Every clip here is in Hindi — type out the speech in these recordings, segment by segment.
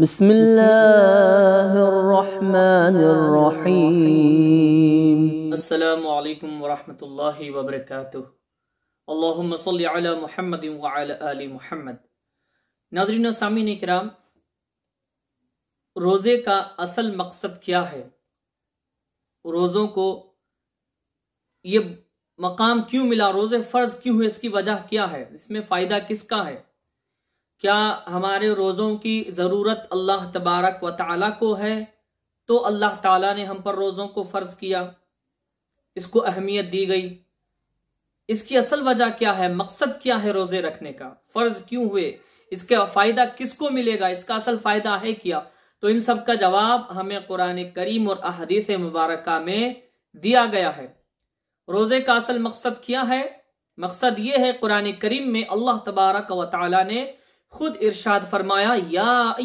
بسم الله الرحمن الرحيم السلام عليكم ورحمة الله وبركاته اللهم صل على محمد وعلى آل محمد روزے کا اصل مقصد کیا ہے روزوں کو یہ مقام کیوں ملا روزے فرض کیوں ہوئے اس کی وجہ کیا ہے اس میں فائدہ کس کا ہے क्या हमारे रोज़ों की ज़रूरत अल्लाह तबारक व ताली को है तो अल्लाह ताला ने हम पर रोज़ों को फ़र्ज़ किया इसको अहमियत दी गई इसकी असल वजह क्या है मकसद क्या है रोज़े रखने का फ़र्ज़ क्यों हुए इसका फ़ायदा किसको मिलेगा इसका असल फ़ायदा है क्या तो इन सब का जवाब हमें कुरान करीम और अहदीस मुबारक में दिया गया है रोज़े का असल मकसद क्या है मकसद ये है कुरान करीम में अल्लाह तबारक व ताली ने खुद इरशाद फरमाया या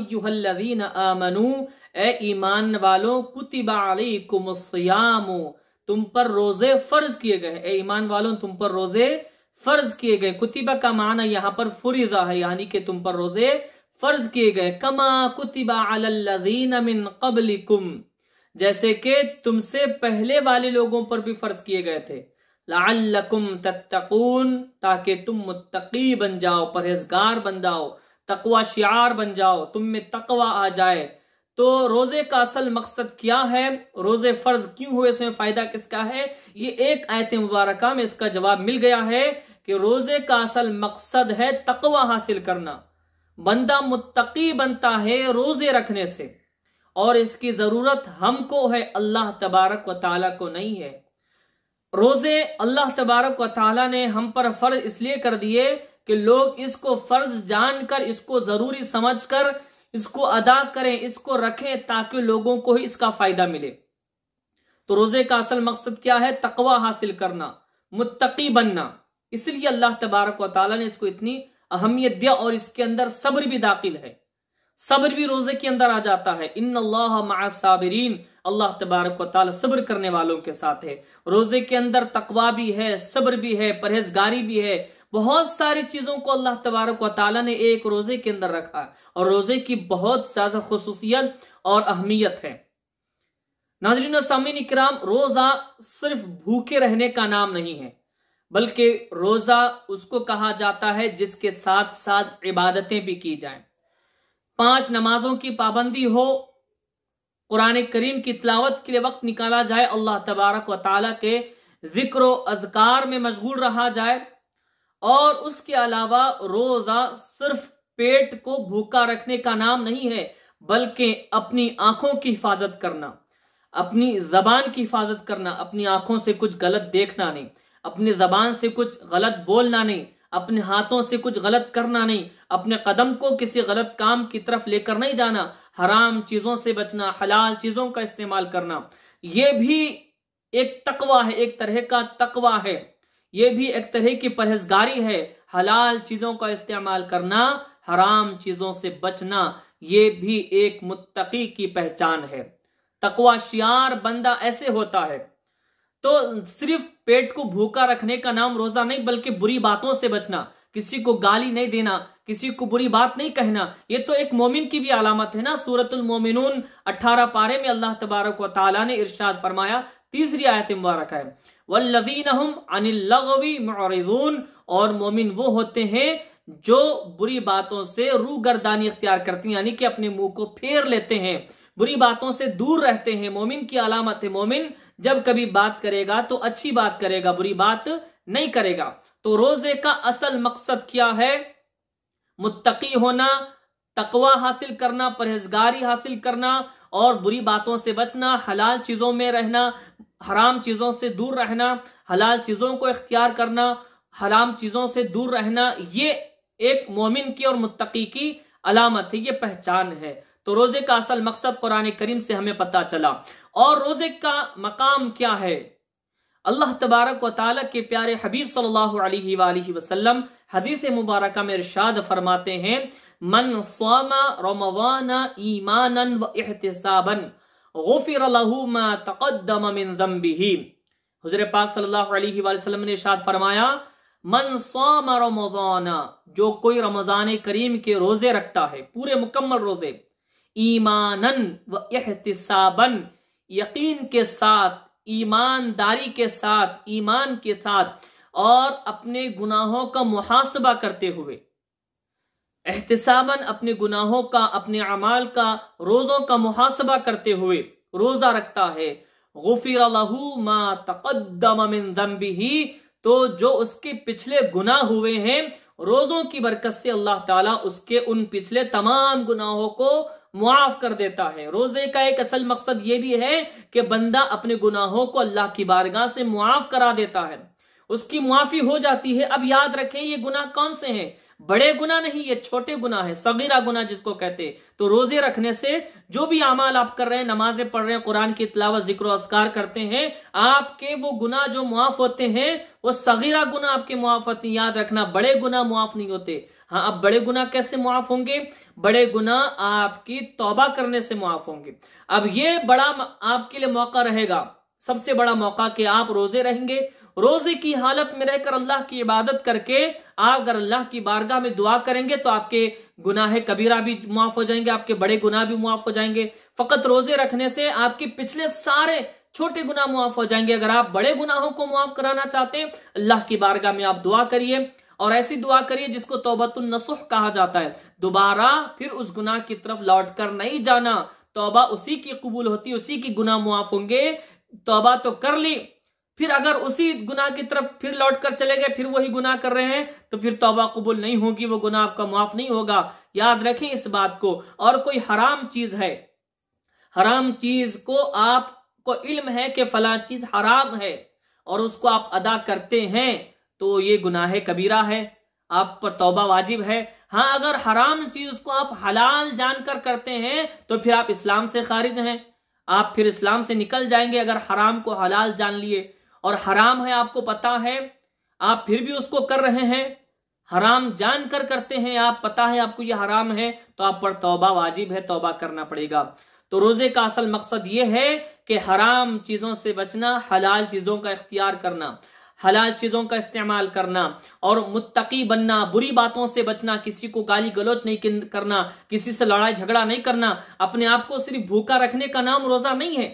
ए ईमान वालों कुतिबा तुम पर रोजे फर्ज किए गए ए ईमान वालों तुम पर रोजे फर्ज किए गए कुतिबा का माना यहाँ पर फुरीजा है यानी कि तुम पर रोजे फर्ज किए गए कमा कुतिबा अलल्लजीन मिन कबलिकुम जैसे कि तुमसे पहले वाले लोगों पर भी फर्ज किए गए थे लाकुम तत्तकून ताकि तुम मुत्तकी बन जाओ परहेजगार बन जाओ तकवा शार बन जाओ तुम में तकवा आ जाए तो रोजे का असल मकसद क्या है रोजे फर्ज क्यों हुए इसमें फायदा किसका है ये एक आयत मुबारक में इसका जवाब मिल गया है कि रोजे का असल मकसद है तकवा हासिल करना बंदा मुत्तकी बनता है रोजे रखने से और इसकी जरूरत हमको है अल्लाह तबारक व ताला को नहीं है रोजे अल्लाह तबारक व ने हम पर फर्ज इसलिए कर दिए कि लोग इसको फर्ज जानकर इसको जरूरी समझकर इसको अदा करें इसको रखें ताकि लोगों को ही इसका फायदा मिले तो रोजे का असल मकसद क्या है तकवा हासिल करना मुत्तकी बनना इसलिए अल्लाह तबारक व ने इसको इतनी अहमियत दिया और इसके अंदर सब्र भी दाखिल है सब्र भी रोजे के अंदर आ जाता है इन अल्लाह साबरीन अल्लाह तबारक सब्र करने वालों के साथ है रोजे के अंदर तकवा भी है सब्र भी है परहेजगारी भी है बहुत सारी चीजों को अल्लाह तबारक व ने एक रोजे के अंदर रखा और रोजे की बहुत ज्यादा खसूसियत और अहमियत है नाजरीन सामिन इक्राम रोजा सिर्फ भूखे रहने का नाम नहीं है बल्कि रोजा उसको कहा जाता है जिसके साथ साथ इबादतें भी की जाएं पांच नमाजों की पाबंदी हो कुरान करीम की तलावत के लिए वक्त निकाला जाए अल्लाह तबारक व ताली के जिक्र अजकार में मशगूल रहा जाए और उसके अलावा रोजा सिर्फ पेट को भूखा रखने का नाम नहीं है बल्कि अपनी आंखों की हिफाजत करना अपनी जबान की हिफाजत करना अपनी आंखों से कुछ गलत देखना नहीं अपनी जबान से कुछ गलत बोलना नहीं अपने हाथों से कुछ गलत करना नहीं अपने कदम को किसी गलत काम की तरफ लेकर नहीं जाना हराम चीजों से बचना हलाल चीजों का इस्तेमाल करना यह भी एक तकवा है एक तरह का तकवा है यह भी एक तरह की परहेजगारी है हलाल चीजों का इस्तेमाल करना हराम चीजों से बचना यह भी एक मुत्तकी की पहचान है तकवा शियार बंदा ऐसे होता है तो सिर्फ पेट को भूखा रखने का नाम रोजा नहीं बल्कि बुरी बातों से बचना किसी को गाली नहीं देना किसी को बुरी बात नहीं कहना ये तो एक मोमिन की भी अलामत है ना सूरतुल मोमिनून 18 पारे में अल्लाह तबारक व ने इर्शाद फरमाया तीसरी आयत मुबारक है वल्लिन हम और मोमिन वो होते हैं जो बुरी बातों से रूगरदानी अख्तियार करती हैं यानी कि अपने मुंह को फेर लेते हैं बुरी बातों से दूर रहते हैं मोमिन की अलामत है मोमिन जब कभी बात करेगा तो अच्छी बात करेगा बुरी बात नहीं करेगा तो रोजे का असल मकसद क्या है मुत्तकी होना तकवा हासिल करना परहेजगारी हासिल करना और बुरी बातों से बचना हलाल चीजों में रहना हराम चीजों से दूर रहना हलाल चीजों को इख्तियार करना हराम चीजों से दूर रहना ये एक मोमिन की और मुत्तकी की अलामत है ये पहचान है तो रोजे का असल मकसद कुरान करीम से हमें पता चला और रोजे का मकाम क्या है अल्लाह तबारक व ताली के प्यारे हबीब सल्लाम हदीस मुबारक में इर्शाद फरमाते हैं मन ईमानन तकदम मिन पाक ने फरमाया मन स्वाम जो कोई रमजान करीम के रोजे रखता है पूरे मुकम्मल रोजे ईमानन व एहतिसाबन यकीन के साथ ईमानदारी के साथ ईमान के साथ और अपने गुनाहों का मुहासबा करते हुए एहतसाबन अपने गुनाहों का अपने अमाल का रोजों का मुहासबा करते हुए रोजा रखता है गुफिर मा ही तो जो उसके पिछले गुना हुए हैं रोजों की बरकत से अल्लाह ताला उसके उन पिछले तमाम गुनाहों को मुआफ कर देता है रोजे का एक असल मकसद ये भी है कि बंदा अपने गुनाहों को अल्लाह की बारगाह से मुआफ करा देता है उसकी मुआफी हो जाती है अब याद रखें ये गुनाह कौन से हैं बड़े गुना नहीं ये छोटे गुना है सगीरा गुना जिसको कहते तो रोजे रखने से जो भी अमाल आप कर रहे हैं नमाजें पढ़ रहे हैं कुरान की इतलावा जिक्र असकार करते हैं आपके वो गुना जो मुआफ होते हैं वो सगीरा गुना आपके मुआफ होते याद रखना बड़े गुना मुआफ नहीं होते हाँ अब बड़े गुना कैसे मुआफ होंगे बड़े गुना आपकी तौबा करने से मुआफ होंगे अब ये बड़ा आपके लिए मौका रहेगा सबसे बड़ा मौका कि आप रोजे रहेंगे रोजे की हालत में रहकर अल्लाह की इबादत करके आप अगर अल्लाह की बारगाह में दुआ करेंगे तो आपके गुनाह कबीरा भी मुआफ हो जाएंगे आपके बड़े गुनाह भी मुआफ हो जाएंगे फकत रोजे रखने से आपके पिछले सारे छोटे गुनाह मुआफ हो जाएंगे अगर आप बड़े गुनाहों को मुआफ कराना चाहते हैं अल्लाह की बारगाह में आप दुआ करिए और ऐसी दुआ करिए जिसको तोबतुल नसुह कहा जाता है दोबारा फिर उस गुनाह की तरफ लौट कर नहीं जाना तोबा उसी की कबूल होती उसी की गुना मुआफ होंगे तोबा तो कर ली फिर अगर उसी गुनाह की तरफ फिर लौट कर चले गए फिर वही गुनाह कर रहे हैं तो फिर तोबा कबूल नहीं होगी वो गुनाह आपका मुआफ नहीं होगा याद रखें इस बात को और कोई हराम चीज है हराम चीज को आपको इल्म है कि फला चीज हराम है और उसको आप अदा करते हैं तो ये गुनाह कबीरा है आप पर तौबा वाजिब है हाँ अगर हराम चीज को आप हलाल जानकर करते हैं तो फिर आप इस्लाम से खारिज हैं आप फिर इस्लाम से निकल जाएंगे अगर हराम को हलाल जान लिए और हराम है आपको पता है आप फिर भी उसको कर रहे हैं हराम जान कर करते हैं आप पता है आपको ये हराम है तो आप पर तौबा वाजिब है तौबा करना पड़ेगा तो रोजे का असल मकसद ये है कि हराम चीजों से बचना हलाल चीजों का इख्तियार करना हलाल चीजों का इस्तेमाल करना और मुत्तकी बनना बुरी बातों से बचना किसी को गाली गलोच नहीं करना किसी से लड़ाई झगड़ा नहीं करना अपने आप को सिर्फ भूखा रखने का नाम रोजा नहीं है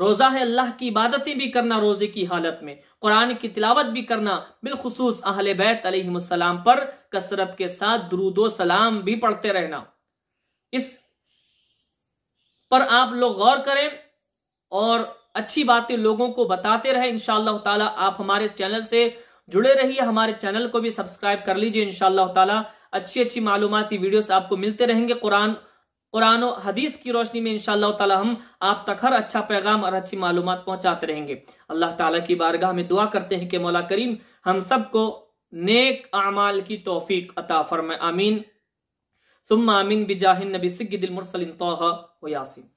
रोजा है अल्लाह की इबादतें भी करना रोजे की हालत में कुरान की तिलावत भी करना बिलखसूस अहल बैत अलैहिस्सलाम पर कसरत के साथ द्रुदो सलाम भी पढ़ते रहना इस पर आप लोग गौर करें और अच्छी बातें लोगों को बताते रहे इनशाला तला आप हमारे चैनल से जुड़े रहिए हमारे चैनल को भी सब्सक्राइब कर लीजिए इनशाला ताला अच्छी अच्छी मालूमती वीडियोस आपको मिलते रहेंगे कुरान कुरान हदीस की रोशनी में इनशाला तला हम आप तक हर अच्छा पैगाम और अच्छी मालूम पहुंचाते रहेंगे अल्लाह तला की बारगाह में दुआ करते हैं कि मौला करीम हम सबको नेक अमाल की तोफीक अता फरम आमीन सुम्मा आमीन बिजाहिन नबी सिद्दिल मुरसलिन तोह यासिन